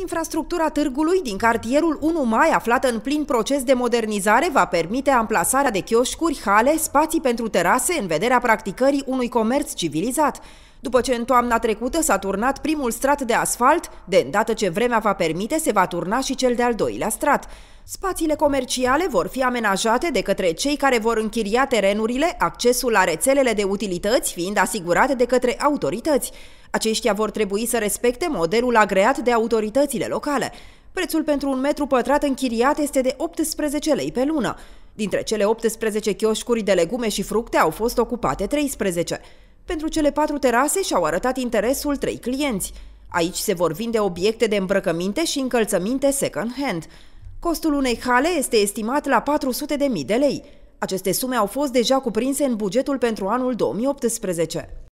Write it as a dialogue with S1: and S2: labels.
S1: Infrastructura târgului din cartierul 1 Mai, aflată în plin proces de modernizare, va permite amplasarea de chioșcuri, hale, spații pentru terase în vederea practicării unui comerț civilizat. După ce în toamna trecută s-a turnat primul strat de asfalt, de îndată ce vremea va permite, se va turna și cel de-al doilea strat. Spațiile comerciale vor fi amenajate de către cei care vor închiria terenurile, accesul la rețelele de utilități fiind asigurate de către autorități. Aceștia vor trebui să respecte modelul agreat de autoritățile locale. Prețul pentru un metru pătrat închiriat este de 18 lei pe lună. Dintre cele 18 chioșcuri de legume și fructe au fost ocupate 13. Pentru cele patru terase și-au arătat interesul trei clienți. Aici se vor vinde obiecte de îmbrăcăminte și încălțăminte second-hand. Costul unei hale este estimat la 400.000 de lei. Aceste sume au fost deja cuprinse în bugetul pentru anul 2018.